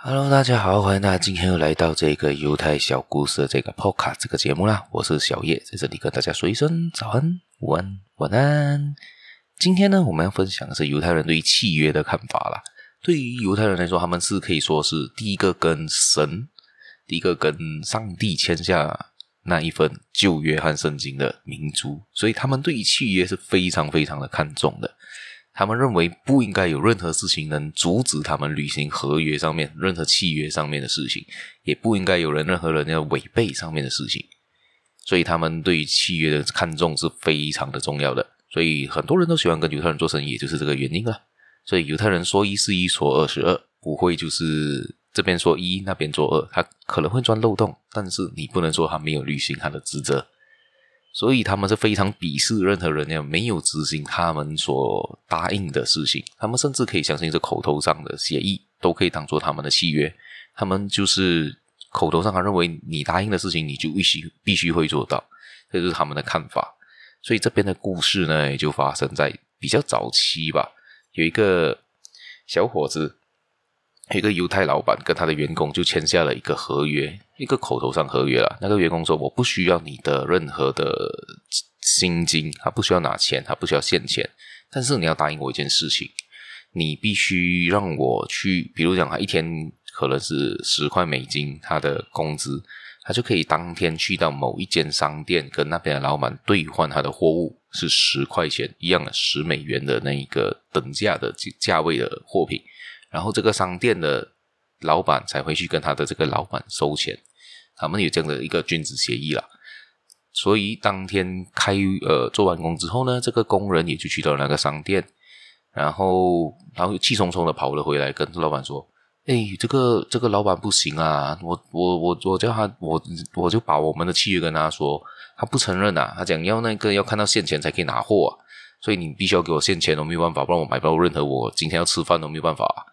Hello，大家好，欢迎大家今天又来到这个犹太小故事的这个 Podcast 这个节目啦。我是小叶，在这里跟大家说一声早安、午安、晚安。今天呢，我们要分享的是犹太人对于契约的看法啦。对于犹太人来说，他们是可以说是第一个跟神、第一个跟上帝签下那一份旧约和圣经的民族，所以他们对于契约是非常非常的看重的。他们认为不应该有任何事情能阻止他们履行合约上面任何契约上面的事情，也不应该有人任何人要违背上面的事情，所以他们对契约的看重是非常的重要的。所以很多人都喜欢跟犹太人做生意，也就是这个原因啊。所以犹太人说一是一，说二是二，不会就是这边说一，那边做二，他可能会钻漏洞，但是你不能说他没有履行他的职责。所以他们是非常鄙视任何人呢，没有执行他们所答应的事情。他们甚至可以相信这口头上的协议，都可以当做他们的契约。他们就是口头上他认为你答应的事情，你就必须必须会做到，这就是他们的看法。所以这边的故事呢，也就发生在比较早期吧。有一个小伙子，一个犹太老板跟他的员工就签下了一个合约。一个口头上合约了，那个员工说：“我不需要你的任何的薪金，他不需要拿钱，他不需要现钱，但是你要答应我一件事情，你必须让我去，比如讲他一天可能是十块美金，他的工资，他就可以当天去到某一间商店，跟那边的老板兑换他的货物是十块钱一样的十美元的那一个等价的价位的货品，然后这个商店的老板才会去跟他的这个老板收钱。”他们有这样的一个君子协议了，所以当天开呃做完工之后呢，这个工人也就去到那个商店，然后然后气冲冲的跑了回来，跟老板说：“哎，这个这个老板不行啊，我我我我叫他，我我就把我们的契约跟他说，他不承认啊，他讲要那个要看到现钱才可以拿货，啊，所以你必须要给我现钱，我没有办法，不然我买不到任何我今天要吃饭都没有办法。”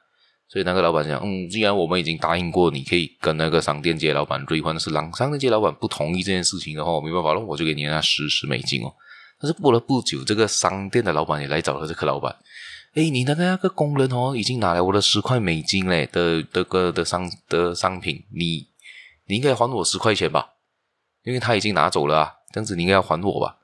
所以那个老板讲，嗯，既然我们已经答应过，你可以跟那个商店街老板兑换，但是狼商店街老板不同意这件事情的话，我没办法了，我就给你那十十美金哦。但是过了不久，这个商店的老板也来找他这个老板，哎，你那个那个工人哦，已经拿来我的十块美金嘞的的个的商的商品，你你应该还我十块钱吧，因为他已经拿走了啊，这样子你应该要还我吧。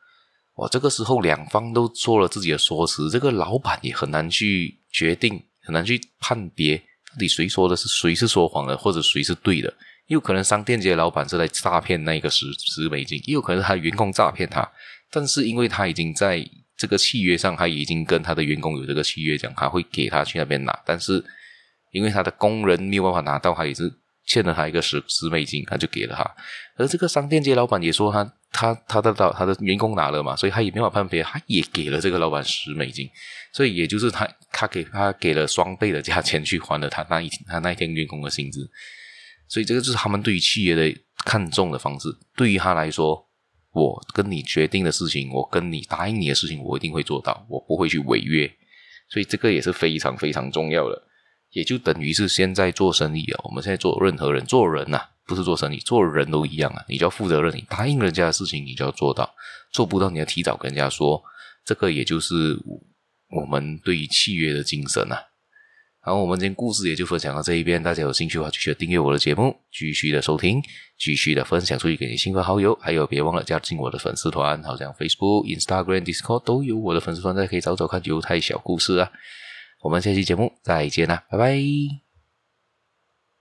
哇，这个时候两方都做了自己的说辞，这个老板也很难去决定。很难去判别到底谁说的是谁是说谎的，或者谁是对的。有可能商店街老板是在诈骗那一个十十美金，也有可能是他员工诈骗他。但是因为他已经在这个契约上，他已经跟他的员工有这个契约，讲他会给他去那边拿。但是因为他的工人没有办法拿到，他也是欠了他一个十十美金，他就给了他。而这个商店街老板也说他。他他的老他的员工拿了嘛，所以他也没法判别，他也给了这个老板十美金，所以也就是他他给他给了双倍的价钱去还了他那一他那一天员工的薪资，所以这个就是他们对于企业的看重的方式。对于他来说，我跟你决定的事情，我跟你答应你的事情，我一定会做到，我不会去违约，所以这个也是非常非常重要的，也就等于是现在做生意啊，我们现在做任何人做人呐。不是做生意，做人都一样啊！你就要负责任，你答应人家的事情，你就要做到。做不到，你要提早跟人家说。这个也就是我们对于契约的精神然好，我们今天故事也就分享到这一边。大家有兴趣的话，继续订阅我的节目，继续的收听，继续的分享出去给你亲朋好友。还有，别忘了加进我的粉丝团，好像 Facebook、Instagram、Discord 都有我的粉丝团，大家可以找找看犹太小故事啊。我们下期节目再见啦，拜拜。